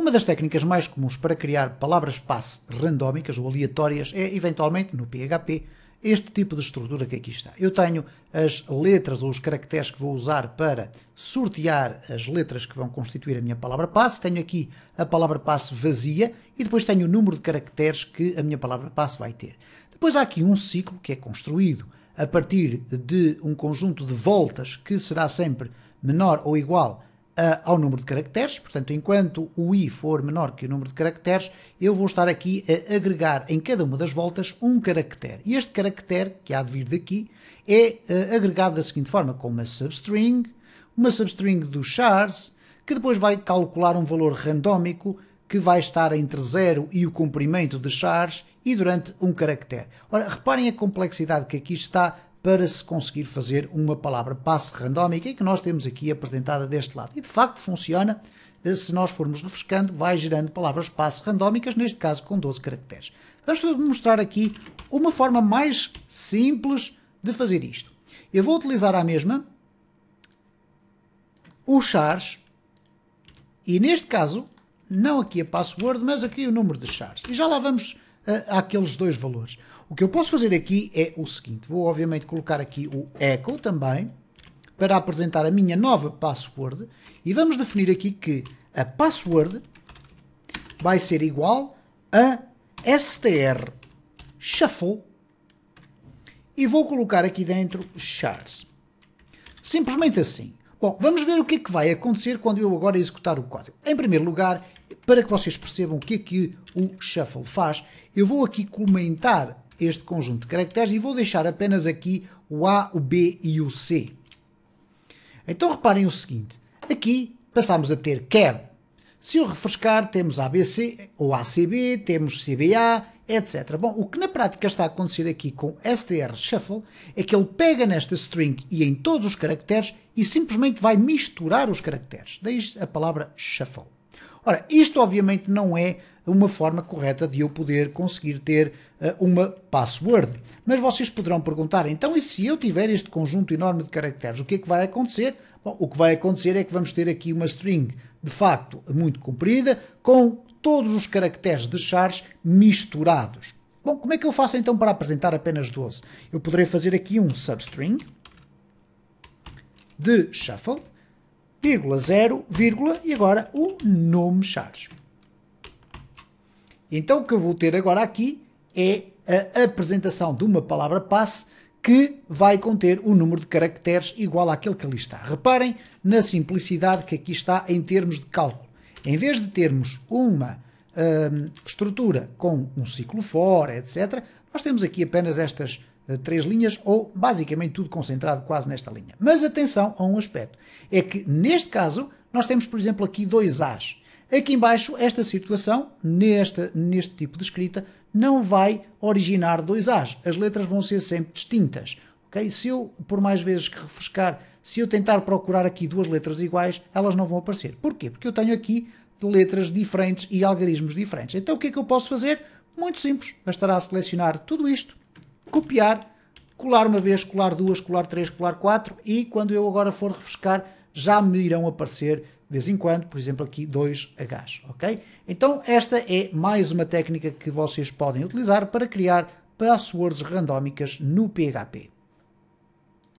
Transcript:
Uma das técnicas mais comuns para criar palavras-passe randómicas ou aleatórias é, eventualmente, no PHP, este tipo de estrutura que aqui está. Eu tenho as letras ou os caracteres que vou usar para sortear as letras que vão constituir a minha palavra-passe, tenho aqui a palavra-passe vazia e depois tenho o número de caracteres que a minha palavra-passe vai ter. Depois há aqui um ciclo que é construído a partir de um conjunto de voltas que será sempre menor ou igual uh, ao número de caracteres, portanto, enquanto o i for menor que o número de caracteres, eu vou estar aqui a agregar em cada uma das voltas um caractere. E este caractere, que há de vir daqui, é uh, agregado da seguinte forma, com uma substring, uma substring do chars, que depois vai calcular um valor randómico que vai estar entre 0 e o comprimento de chars e durante um caractere. Ora, reparem a complexidade que aqui está para se conseguir fazer uma palavra passe randómica e que nós temos aqui apresentada deste lado. E de facto funciona, eh, se nós formos refrescando, vai gerando palavras passe randómicas, neste caso com 12 caracteres. Vamos mostrar aqui uma forma mais simples de fazer isto. Eu vou utilizar a mesma o chars e neste caso, não aqui a password, mas aqui o número de chars. E já lá vamos uh, àqueles dois valores. O que eu posso fazer aqui é o seguinte, vou obviamente colocar aqui o echo também, para apresentar a minha nova password, e vamos definir aqui que a password vai ser igual a str shuffle, e vou colocar aqui dentro chars. Simplesmente assim. Bom, vamos ver o que é que vai acontecer quando eu agora executar o código. Em primeiro lugar, para que vocês percebam o que é que o shuffle faz, eu vou aqui comentar este conjunto de caracteres e vou deixar apenas aqui o A, o B e o C. Então reparem o seguinte, aqui passamos a ter CAB. Se eu refrescar, temos ABC ou ACB, temos CBA etc. Bom, o que na prática está a acontecer aqui com str shuffle é que ele pega nesta string e em todos os caracteres e simplesmente vai misturar os caracteres. Daí a palavra shuffle. Ora, isto obviamente não é uma forma correta de eu poder conseguir ter uh, uma password. Mas vocês poderão perguntar, então e se eu tiver este conjunto enorme de caracteres, o que é que vai acontecer? Bom, o que vai acontecer é que vamos ter aqui uma string de facto muito comprida, com todos os caracteres de chars misturados. Bom, como é que eu faço então para apresentar apenas 12? Eu poderei fazer aqui um substring de shuffle, vírgula 0, vírgula, e agora o nome chars. Então o que eu vou ter agora aqui é a apresentação de uma palavra passe que vai conter o número de caracteres igual àquele que ali está. Reparem na simplicidade que aqui está em termos de cálculo. Em vez de termos uma uh, estrutura com um ciclo fora, etc., nós temos aqui apenas estas uh, três linhas, ou basicamente tudo concentrado quase nesta linha. Mas atenção a um aspecto: é que neste caso nós temos, por exemplo, aqui dois As. Aqui embaixo, esta situação, neste tipo de escrita, não vai originar dois As. As letras vão ser sempre distintas ok? Se eu, por mais vezes que refrescar, se eu tentar procurar aqui duas letras iguais, elas não vão aparecer. Porquê? Porque eu tenho aqui letras diferentes e algarismos diferentes. Então o que é que eu posso fazer? Muito simples, bastará selecionar tudo isto, copiar, colar uma vez, colar duas, colar três, colar quatro e quando eu agora for refrescar já me irão aparecer de vez em quando, por exemplo aqui 2Hs, ok? Então esta é mais uma técnica que vocês podem utilizar para criar passwords randómicas no PHP.